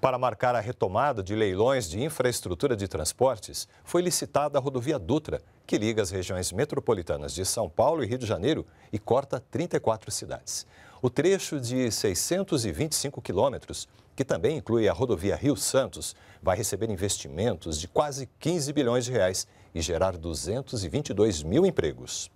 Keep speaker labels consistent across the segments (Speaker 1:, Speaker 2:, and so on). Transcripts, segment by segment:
Speaker 1: Para marcar a retomada de leilões de infraestrutura de transportes, foi licitada a rodovia Dutra, que liga as regiões metropolitanas de São Paulo e Rio de Janeiro e corta 34 cidades. O trecho de 625 quilômetros, que também inclui a rodovia Rio Santos, vai receber investimentos de quase 15 bilhões de reais e gerar 222 mil empregos.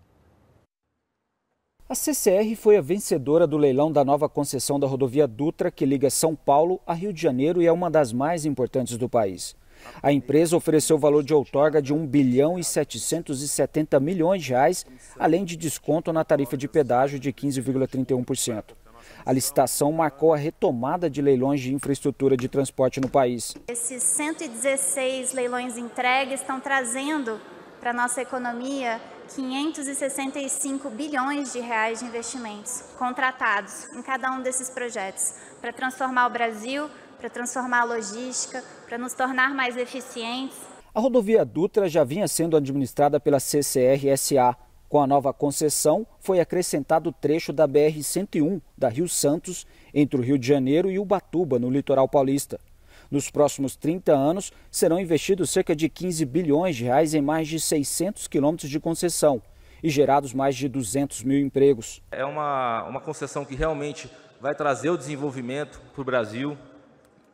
Speaker 2: A CCR foi a vencedora do leilão da nova concessão da rodovia Dutra, que liga São Paulo a Rio de Janeiro e é uma das mais importantes do país. A empresa ofereceu valor de outorga de 1 bilhão e 770 milhões de reais, além de desconto na tarifa de pedágio de 15,31%. A licitação marcou a retomada de leilões de infraestrutura de transporte no país.
Speaker 3: Esses 116 leilões entregues estão trazendo para nossa economia 565 bilhões de reais de investimentos contratados em cada um desses projetos para transformar o Brasil, para transformar a logística, para nos tornar mais eficientes.
Speaker 2: A rodovia Dutra já vinha sendo administrada pela CCR-SA. Com a nova concessão, foi acrescentado o trecho da BR-101 da Rio Santos, entre o Rio de Janeiro e Ubatuba, no litoral paulista. Nos próximos 30 anos, serão investidos cerca de 15 bilhões de reais em mais de 600 quilômetros de concessão e gerados mais de 200 mil empregos.
Speaker 4: É uma, uma concessão que realmente vai trazer o desenvolvimento para o Brasil,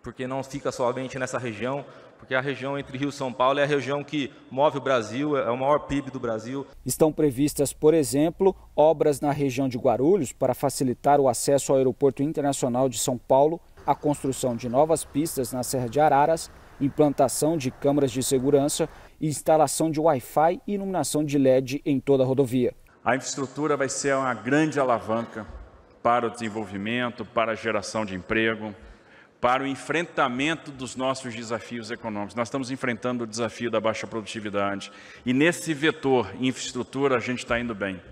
Speaker 4: porque não fica somente nessa região, porque a região entre Rio e São Paulo é a região que move o Brasil, é o maior PIB do Brasil.
Speaker 2: Estão previstas, por exemplo, obras na região de Guarulhos para facilitar o acesso ao Aeroporto Internacional de São Paulo, a construção de novas pistas na Serra de Araras, implantação de câmaras de segurança, instalação de Wi-Fi e iluminação de LED em toda a rodovia.
Speaker 5: A infraestrutura vai ser uma grande alavanca para o desenvolvimento, para a geração de emprego, para o enfrentamento dos nossos desafios econômicos. Nós estamos enfrentando o desafio da baixa produtividade e nesse vetor infraestrutura a gente está indo bem.